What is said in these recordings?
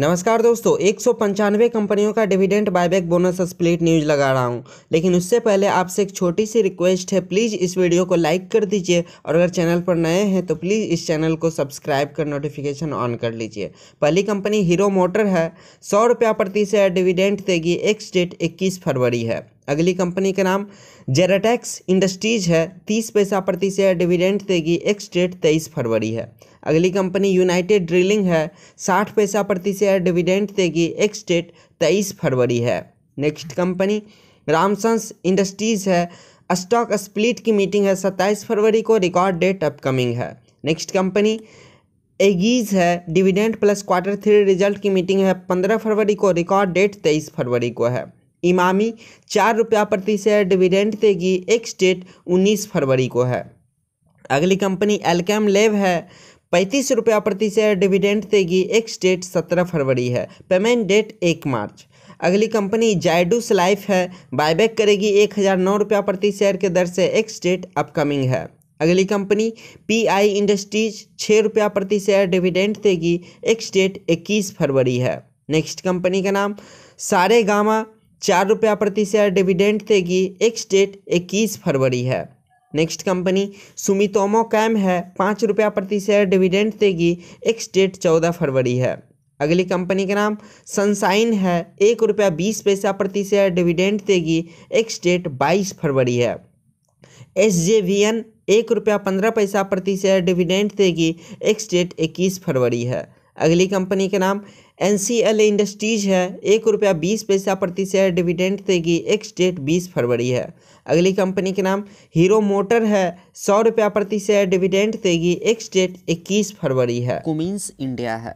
नमस्कार दोस्तों एक पंचानवे कंपनियों का dividend buyback bonus split news लगा रहा हूं लेकिन उससे पहले आपसे एक छोटी सी रिक्वेस्ट है प्लीज़ इस वीडियो को लाइक कर दीजिए और अगर चैनल पर नए हैं तो प्लीज़ इस चैनल को सब्सक्राइब कर नोटिफिकेशन ऑन कर लीजिए पहली कंपनी हीरो मोटर है सौ रुपया प्रति शेयर डिविडेंट देगी एक्स डेट इक्कीस फरवरी है अगली कंपनी का नाम जेराटेक्स इंडस्ट्रीज है तीस पैसा प्रति शेयर डिविडेंट देगी एक्स डेट तेईस फरवरी है अगली कंपनी यूनाइटेड ड्रिलिंग है साठ पैसा प्रति शेयर डिविडेंट देगी एक्स डेट तेईस फरवरी है नेक्स्ट कंपनी रामसंस इंडस्ट्रीज़ है स्टॉक स्प्लिट की मीटिंग है सत्ताईस फरवरी को रिकॉर्ड डेट अपकमिंग है नेक्स्ट कंपनी एगीज है dividend plus quarter three result की मीटिंग है पंद्रह फरवरी को रिकॉर्ड डेट तेईस फरवरी को है इमामी चार रुपया प्रति शेयर डिविडेंड देगी एक्स डेट उन्नीस फरवरी को है अगली कंपनी एलकेम लेव है पैंतीस रुपया प्रति शेयर डिविडेंड देगी एक्स डेट सत्रह फरवरी है पेमेंट डेट एक मार्च अगली कंपनी जायडूस लाइफ है बायबैक करेगी एक हज़ार नौ रुपया प्रति शेयर के दर से एक्स डेट अपकमिंग है अगली कंपनी पीआई इंडस्ट्रीज छः रुपया प्रति शेयर डिविडेंड देगी एक्स डेट इक्कीस फरवरी है नेक्स्ट कंपनी का नाम सारे गामा चार रुपया प्रति शेयर डिविडेंड देगी एक्स डेट इक्कीस फरवरी है नेक्स्ट कंपनी सुमितोमो कैम है पाँच रुपया प्रति शेयर डिविडेंड देगी एक्स डेट चौदह फरवरी है अगली कंपनी का नाम सनसाइन है एक रुपया बीस पैसा प्रति शेयर डिविडेंड देगी एक्स डेट बाईस फरवरी है एस जे वी एन एक रुपया पंद्रह पैसा प्रति शेयर डिविडेंड देगी एक्स डेट इक्कीस फरवरी है अगली कंपनी का नाम एन सी एल इंडस्ट्रीज है एक रुपया बीस पैसा प्रति शेयर डिविडेंड देगी एक्स डेट बीस फरवरी है अगली कंपनी के नाम हीरो मोटर है सौ रुपया प्रति शेयर डिविडेंड देगी एक्स डेट इक्कीस फरवरी है कुमीन्स इंडिया है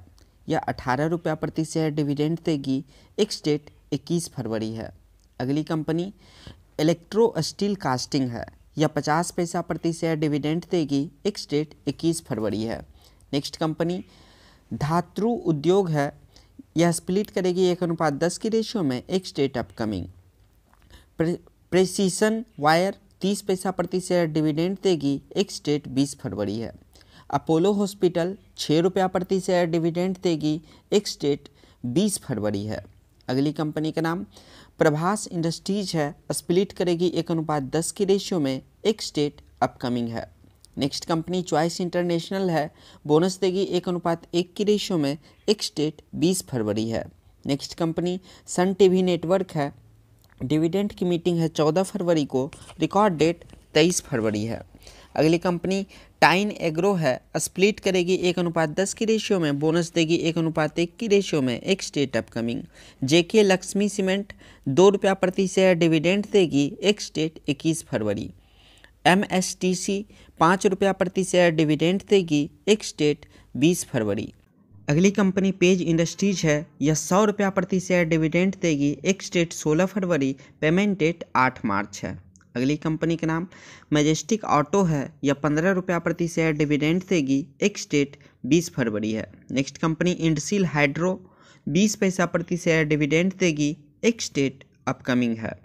यह अठारह रुपया प्रति शेयर डिविडेंड देगी एक्स डेट इक्कीस फरवरी है अगली कंपनी इलेक्ट्रो स्टील कास्टिंग है यह पचास पैसा प्रति शेयर डिविडेंड देगी एक्स डेट इक्कीस फरवरी है नेक्स्ट कंपनी धातु उद्योग है यह स्प्लिट करेगी एक अनुपात दस की रेशियो में एक डेट अपकमिंग प्रेसीसन वायर तीस पैसा प्रति शेयर डिविडेंड देगी एक स्टेट बीस फरवरी है अपोलो हॉस्पिटल छः रुपया प्रति शेयर डिविडेंड देगी एक स्टेट बीस फरवरी है अगली कंपनी का नाम प्रभास इंडस्ट्रीज है स्प्लिट करेगी एक अनुपात दस की रेशियो में एक स्टेट अपकमिंग है नेक्स्ट कंपनी चॉइस इंटरनेशनल है बोनस देगी एक अनुपात एक की रेशियो में एक स्टेट बीस फरवरी है next company Sun TV network है डिविडेंड की मीटिंग है चौदह फरवरी को रिकॉर्ड डेट तेईस फरवरी है अगली कंपनी टाइन एग्रो है स्प्लिट करेगी एक अनुपात दस की रेशियो में बोनस देगी एक अनुपात एक की रेशियो में एक state upcoming JK Lakshmi cement दो रुपया प्रति शेयर डिविडेंड देगी एक स्टेट इक्कीस फरवरी एम एस टी सी पाँच रुपया प्रति शेयर डिविडेंड देगी एक स्टेट बीस फरवरी अगली कंपनी पेज इंडस्ट्रीज है यह सौ रुपया प्रति शेयर डिविडेंड देगी एक स्टेट सोलह फरवरी पेमेंट डेट आठ मार्च है अगली कंपनी का नाम मैजेस्टिक ऑटो है यह पंद्रह रुपया प्रति शेयर डिविडेंड देगी एक स्टेट बीस फरवरी है नेक्स्ट कंपनी इंडसिल हाइड्रो बीस पैसा प्रति शेयर डिविडेंड देगी एक स्टेट अपकमिंग है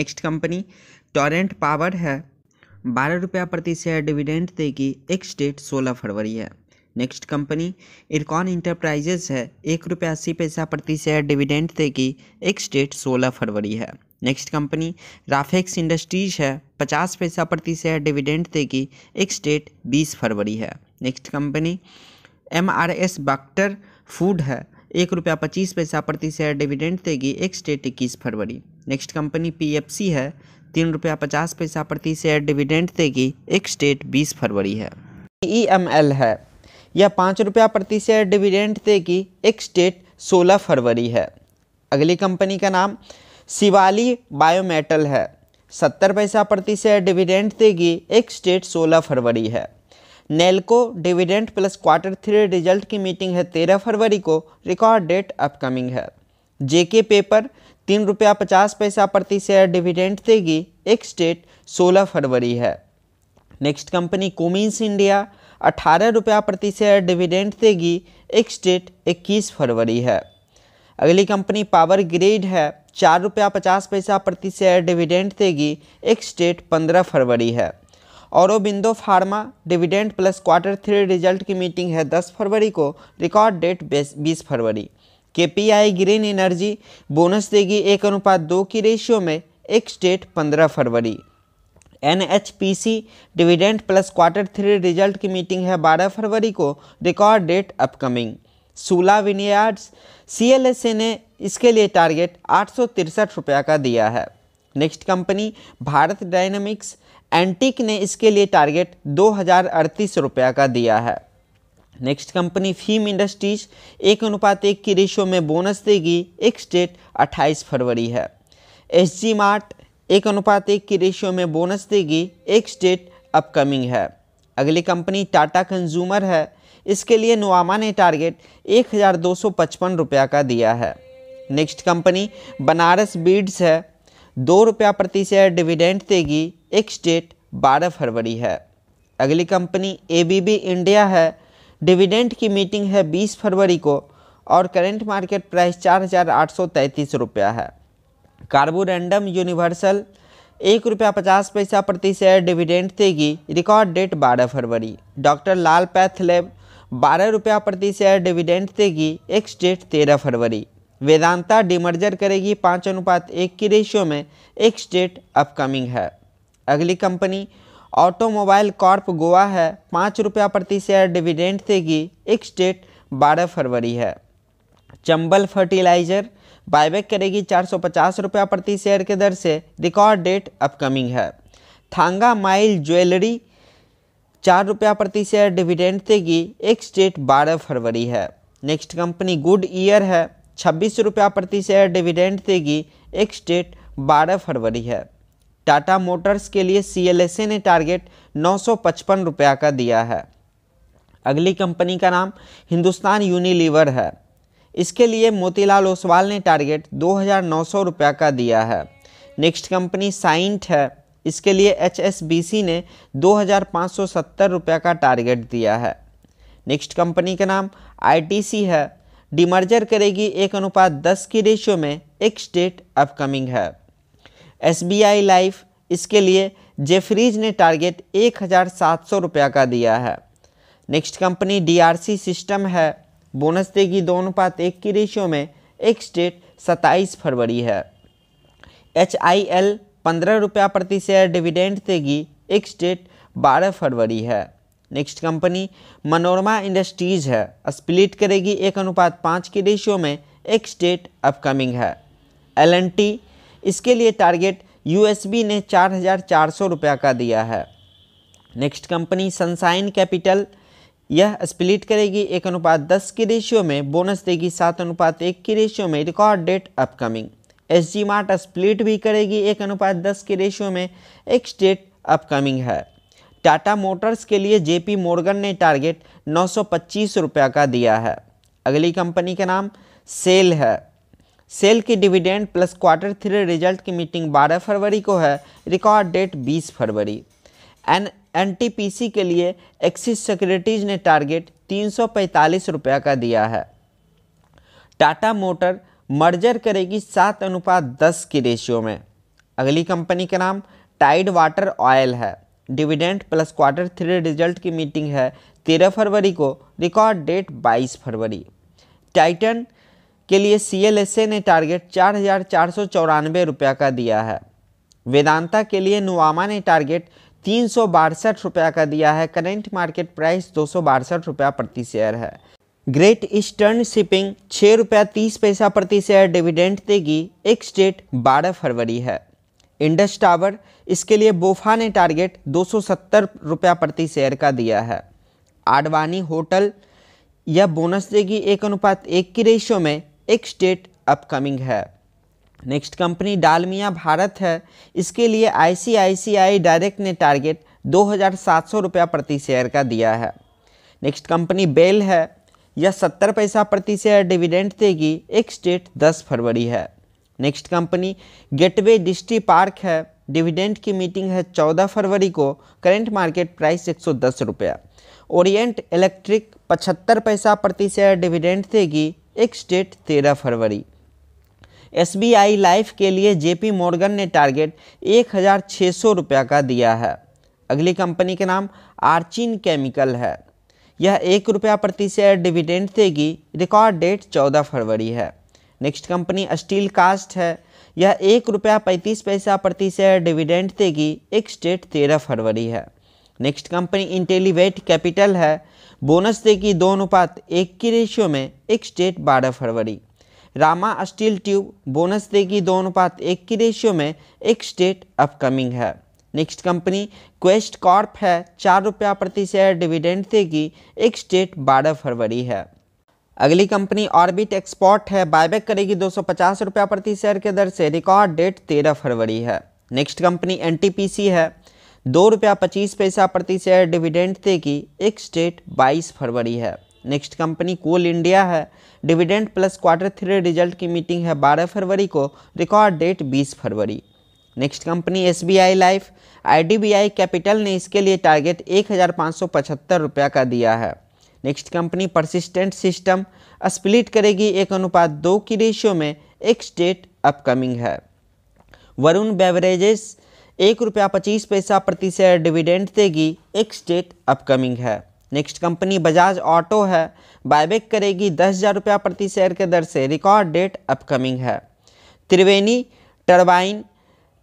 नेक्स्ट कंपनी टॉरेंट पावर है बारह रुपया प्रति शेयर डिविडेंड देगी एक स्टेट सोलह फरवरी है नेक्स्ट कंपनी इरकॉन इंटरप्राइजेज है एक रुपये अस्सी पैसा प्रति शेयर डिविडेंड देगी एक्स डेट सोलह फरवरी है नेक्स्ट कंपनी राफेक्स इंडस्ट्रीज है पचास पैसा प्रति शेयर डिविडेंड देगी एक्स डेट बीस फरवरी है next company M R S Bector food है एक रुपया पच्चीस पैसा प्रति शेयर डिविडेंड देगी एक स्टेट इक्कीस फरवरी नेक्स्ट कंपनी पीएफसी है तीन रुपया पचास पैसा प्रति शेयर डिविडेंड देगी एक स्टेट बीस फरवरी है ई एम एल है या पाँच रुपया प्रति शेयर डिविडेंड देगी एक स्टेट सोलह फरवरी है अगली कंपनी का नाम शिवाली बायोमेटल है सत्तर पैसा प्रति शेयर डिविडेंड देगी एक स्टेट सोलह फरवरी है Nelco dividend plus quarter three result की मीटिंग है तेरह फरवरी को रिकॉर्ड डेट अपकमिंग है जेके पेपर तीन रुपया पचास पैसा प्रति शेयर डिविडेंड देगी एक स्टेट सोलह फरवरी है नेक्स्ट कंपनी कोमिंस इंडिया अठारह रुपया प्रति शेयर डिविडेंड देगी एक्सडेट इक्कीस फरवरी है अगली कंपनी पावर ग्रिड है चार रुपया पचास पैसा प्रति शेयर डिविडेंड देगी एक्सडेट पंद्रह फरवरी है और बिंदो pharma dividend plus quarter three result की मीटिंग है दस फरवरी को रिकॉर्ड डेट बीस फरवरी K P I green energy bonus देगी एक अनुपात दो की रेशियो में एक स्टेट पंद्रह फरवरी N H P C dividend plus quarter three result की मीटिंग है 12 फरवरी को record date upcoming Sula vineyards C L S A ने इसके लिए टारगेट आठ सौ तिरसठ रुपये का दिया है next company Bharat dynamics antique ने इसके लिए टारगेट दो हज़ार अड़तीस रुपया का दिया है नेक्स्ट कंपनी फीम इंडस्ट्रीज एक अनुपात एक की रेशो में बोनस देगी एक डेट 28 फरवरी है एस जी मार्ट एक अनुपात एक की रेशियो में बोनस देगी एक स्टेट अपकमिंग है अगली कंपनी टाटा कंज्यूमर है इसके लिए नुआमा ने टारगेट एक हज़ार दो सौ पचपन रुपया का दिया है नेक्स्ट कंपनी बनारस बीड्स है दो रुपया प्रति शेयर डिविडेंड देगी एक स्टेट बारह फरवरी है अगली कंपनी एबीबी इंडिया है डिविडेंड की मीटिंग है बीस फरवरी को और करेंट मार्केट प्राइस चार हज़ार आठ सौ तैंतीस रुपया है कार्बोरेंडम यूनिवर्सल एक रुपया पचास पैसा प्रति शेयर डिविडेंड देगी रिकॉर्ड डेट बारह फरवरी डॉक्टर लाल पैथ लैब बारह रुपया प्रति शेयर डिविडेंड देगी एक्स डेट तेरह फरवरी वेदांता डिमर्जर करेगी पाँच अनुपात एक की रेशियो में एक्स डेट अपकमिंग है अगली कंपनी ऑटोमोबाइल कॉर्प गोवा है पाँच रुपया प्रति शेयर डिविडेंड देगी एक्स डेट बारह फरवरी है चंबल फर्टिलाइजर बायबैक करेगी चार सौ प्रति शेयर के दर से रिकॉर्ड डेट अपकमिंग है थांगा माइल ज्वेलरी चार रुपया प्रति शेयर डिविडेंड देगी स्टेट बारह फरवरी है नेक्स्ट कंपनी गुड ईयर है छब्बीस रुपया प्रति शेयर डिविडेंड देगी स्टेट बारह फरवरी है टाटा मोटर्स के लिए सी ने टारगेट नौ रुपया का दिया है अगली कंपनी का नाम हिंदुस्तान यूनिलीवर है इसके लिए मोतीलाल ओसवाल ने टारगेट दो हज़ार का दिया है नेक्स्ट कंपनी साइंट है इसके लिए एच ने दो हज़ार का टारगेट दिया है नेक्स्ट कंपनी का नाम आईटीसी है डिमर्जर करेगी एक अनुपात दस की रेशियो में एक स्टेट अपकमिंग है एस बी आई लाइफ इसके लिए जेफरीज ने टारगेट एक हज़ार सात सौ रुपया का दिया है नेक्स्ट कंपनी डी सिस्टम है बोनस देगी दो अनुपात एक की रेशियो में एक स्टेट सत्ताईस फरवरी है एच आई एल पंद्रह रुपया प्रति शेयर डिविडेंड देगी एक स्टेट बारह फरवरी है नेक्स्ट कंपनी मनोरमा इंडस्ट्रीज है स्प्लिट करेगी एक अनुपात पाँच की रेशियो में एक स्टेट अपकमिंग है एल एन टी इसके लिए टारगेट यूएसबी ने चार हज़ार चार सौ रुपया का दिया है नेक्स्ट कंपनी सनसाइन कैपिटल यह स्प्लिट करेगी एक अनुपात दस की रेशियो में बोनस देगी सात अनुपात एक की रेशियो में record date upcoming S G mart split भी करेगी एक अनुपात दस की रेशियो में एक स्टेट अपकमिंग है टाटा मोटर्स के लिए जेपी मोर्गन ने टारगेट नौ सौ रुपया का दिया है अगली कंपनी का नाम सेल है सेल की dividend plus quarter three result की मीटिंग 12 फरवरी को है रिकॉर्ड डेट 20 फरवरी एन एनटीपीसी के लिए एक्सिस सिक्योरिटीज़ ने टारगेट तीन रुपया का दिया है टाटा मोटर मर्जर करेगी सात अनुपात दस की रेशियो में अगली कंपनी का नाम टाइड वाटर ऑयल है dividend plus quarter three result की मीटिंग है तेरह फरवरी को रिकॉर्ड डेट बाईस फरवरी टाइटन के लिए सी ने टारगेट चार हज़ार चार सौ चौरानवे रुपया का दिया है वेदांता के लिए नुवामा ने टारगेट तीन सौ बासठ का दिया है करेंट मार्केट प्राइस दो सौ बासठ प्रति शेयर है ग्रेट ईस्टर्न शिपिंग छः रुपया तीस पैसा प्रति शेयर डिविडेंट देगी एक स्टेट बारह फरवरी है इंडस टावर इसके लिए बोफा ने टारगेट दो सौ सत्तर रुपया प्रति शेयर का दिया है आडवाणी होटल यह बोनस देगी एक अनुपात एक की रेशियो में एक स्टेट अपकमिंग है नेक्स्ट कंपनी डालमिया भारत है इसके लिए आईसीआईसीआई डायरेक्ट ने टारगेट दो हज़ार रुपया प्रति शेयर का दिया है नेक्स्ट कंपनी बेल है यह सत्तर पैसा प्रति शेयर डिविडेंड देगी एक स्टेट दस फरवरी है next company gateway distripark है डिविडेंड की मीटिंग है चौदह फरवरी को करेंट मार्केट प्राइस एक सौ दस रुपया ओरिएंट इलेक्ट्रिक पचहत्तर पैसा प्रति शेयर डिविडेंड देगी एक स्टेट तेरह फरवरी एसबीआई लाइफ के लिए जेपी मॉर्गन ने टारगेट एक हज़ार छः सौ रुपये का दिया है अगली कंपनी का नाम आर्चिन केमिकल है यह एक रुपया प्रति शेयर डिविडेंड देगी रिकॉर्ड डेट चौदह फरवरी है नेक्स्ट कंपनी स्टील कास्ट है यह एक रुपया पैंतीस पैसा प्रति शेयर डिविडेंड देगी एक स्टेट तेरह फरवरी है नेक्स्ट कंपनी इंटेलीवेट कैपिटल है बोनस देगी दो अनुपात एक की रेशियो में एक स्टेट बारह फरवरी रामा स्टील ट्यूब बोनस देगी दो अनुपात एक की रेशियो में एक स्टेट अपकमिंग है नेक्स्ट कंपनी क्वेस्ट कॉर्प है चार रुपया प्रति शेयर डिविडेंड देगी एक स्टेट बारह फरवरी है अगली कंपनी ऑर्बिट एक्सपोर्ट है बायबैक करेगी दो सौ पचास रुपया प्रति शेयर के दर से रिकॉर्ड डेट तेरह फरवरी है नेक्स्ट कंपनी एन है दो रुपया पच्चीस पैसा प्रति शेयर डिविडेंड देगी एक स्टेट बाईस फरवरी है नेक्स्ट कंपनी कोल इंडिया है dividend plus quarter three result की मीटिंग है 12 फरवरी को रिकॉर्ड डेट 20 फरवरी next company S B I life I capital ने इसके लिए टारगेट एक रुपया का दिया है next company persistent system split करेगी एक अनुपात दो की रेशियो में एक स्टेट अपकमिंग है वरुण बेवरेजेस एक रुपया पच्चीस पैसा प्रति शेयर डिविडेंड देगी एक स्टेट अपकमिंग है नेक्स्ट कंपनी बजाज ऑटो है बायबैक करेगी दस हज़ार रुपया प्रति शेयर के दर से रिकॉर्ड डेट अपकमिंग है त्रिवेणी टर्बाइन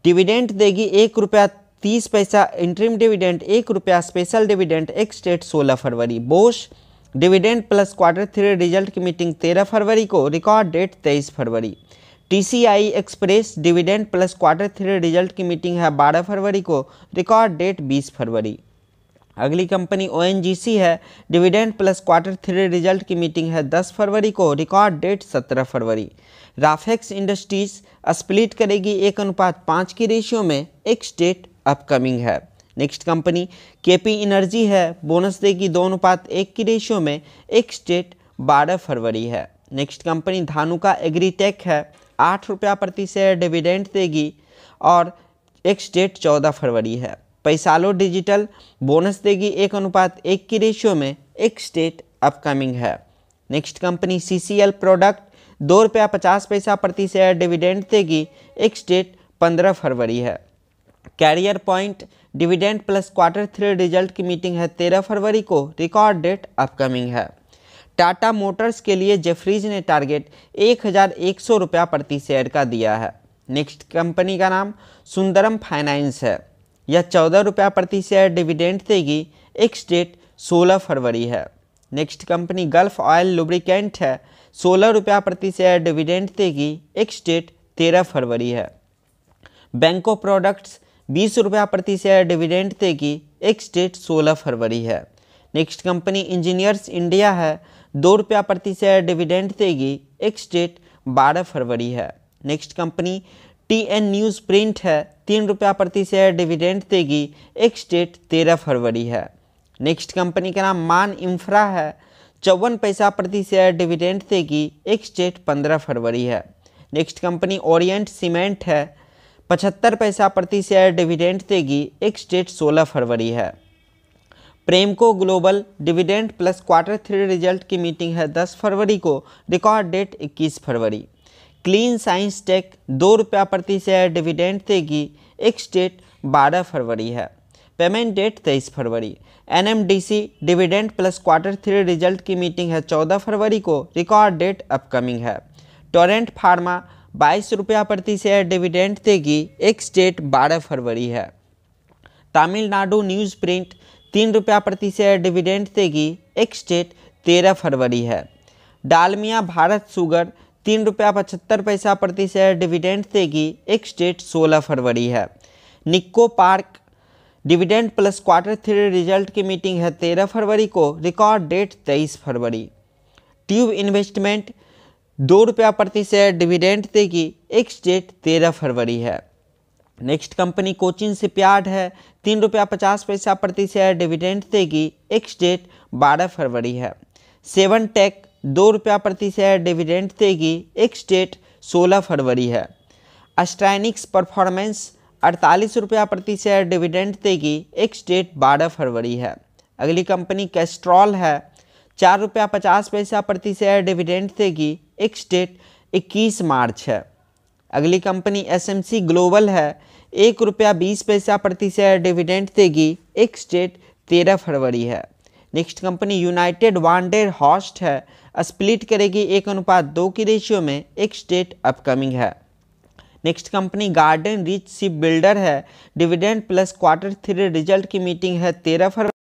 डिविडेंट देगी एक रुपया तीस पैसा इंट्रीम डिविडेंट एक रुपया स्पेशल डिविडेंट एक्स डेट सोलह फरवरी Bosch dividend plus quarter three result की मीटिंग तेरह फरवरी को रिकॉर्ड डेट तेईस फरवरी T express dividend plus quarter three result की मीटिंग है बारह फरवरी को रिकॉर्ड डेट बीस फरवरी अगली कंपनी ओ है dividend plus quarter three result की मीटिंग है 10 फरवरी को रिकॉर्ड डेट 17 फरवरी राफेक्स इंडस्ट्रीज स्प्लिट करेगी एक अनुपात पाँच की रेशियो में एक स्टेट अपकमिंग है नेक्स्ट कंपनी केपी इनर्जी है बोनस देगी दो अनुपात एक की रेशियो में एक स्टेट बारह फरवरी है नेक्स्ट कंपनी धानुका एग्रीटेक है आठ रुपया प्रति शेयर डिविडेंड देगी और एक स्टेट चौदह फरवरी है पैसालो डिजिटल बोनस देगी एक अनुपात एक की रेशियो में एक स्टेट अपकमिंग है next company C C L product दो रुपया पचास पैसा प्रति शेयर डिविडेंड देगी एक स्टेट पंद्रह फरवरी है career point dividend plus quarter three result की मीटिंग है तेरह फरवरी को रिकॉर्ड डेट अपकमिंग है टाटा मोटर्स के लिए जेफरीज ने टारगेट एक हज़ार एक सौ रुपया प्रति शेयर का दिया है नेक्स्ट कंपनी का नाम सुंदरम फाइनेंस है या चौदह रुपया प्रति शेयर डिविडेंड देगी एक्स डेट सोलह फरवरी है next company gulf oil lubricant है सोलह रुपया प्रति शेयर डिविडेंड देगी एक्स डेट तेरह फरवरी है बैंको प्रोडक्ट्स बीस रुपया प्रति शेयर डिविडेंड देगी एक्स डेट सोलह फरवरी है नेक्स्ट कंपनी इंजीनियर्स इंडिया है दो रुपया प्रति शेयर डिविडेंड देगी एक्स डेट बारह फरवरी है next company T N news print है तीन रुपया प्रति शेयर डिविडेंड देगी एक स्टेट तेरह फरवरी है नेक्स्ट कंपनी का नाम मान इंफ्रा है चौवन पैसा प्रति शेयर डिविडेंड देगी एक स्टेट पंद्रह फरवरी है नेक्स्ट कंपनी ओरिएंट सीमेंट है पचहत्तर पैसा प्रति शेयर डिविडेंड देगी एक स्टेट सोलह फरवरी है Premco global dividend plus quarter three result की मीटिंग है दस फरवरी को रिकॉर्ड डेट इक्कीस फरवरी क्लीन साइंस टेक दो रुपया प्रति शेयर डिविडेंड देगी एक्स डेट बारह फरवरी है पेमेंट डेट तेईस फरवरी NMDC dividend plus quarter three result की मीटिंग है चौदह फरवरी को रिकॉर्ड डेट अपकमिंग है टोरेंट फार्मा बाईस रुपया प्रति शेयर डिविडेंड देगी एक्स डेट बारह फरवरी है तमिलनाडु न्यूज़ प्रिंट तीन रुपया प्रति शेयर डिविडेंड देगी एक्स डेट तेरह फरवरी है डालमिया भारत सुगर तीन रुपया पचहत्तर पैसा प्रति शेयर डिविडेंड देगी एक्स डेट सोलह फरवरी है Nicco park dividend plus quarter three result की मीटिंग है तेरह फरवरी को रिकॉर्ड डेट तेईस फरवरी ट्यूब इन्वेस्टमेंट दो रुपया प्रति शेयर डिविडेंड देगी एक्स डेट तेरह फरवरी है नेक्स्ट कंपनी कोचिन से प्यार्ड है तीन रुपया पचास पैसा प्रति शेयर डिविडेंड देगी एक्स डेट बारह फरवरी है सेवन टेक दो रुपया प्रति शेयर डिविडेंड देगी एक स्टेट सोलह फरवरी है अस्ट्रैनिक्स परफॉर्मेंस अड़तालीस रुपया प्रति शेयर डिविडेंड देगी एक स्टेट बारह फरवरी है अगली कंपनी कैस्ट्रॉल है चार रुपया पचास पैसा प्रति शेयर डिविडेंड देगी एक स्टेट इक्कीस मार्च है अगली कंपनी एसएमसी ग्लोबल है एक रुपया बीस पैसा प्रति शेयर डिविडेंड देगी एक स्टेट तेरह फरवरी है नेक्स्ट कंपनी यूनाइटेड वांडेड हॉस्ट है स्प्लिट करेगी एक अनुपात दो की रेशियो में एक स्टेट अपकमिंग है next company garden reach sea builder है dividend plus quarter three result की मीटिंग है तेरह फरवरी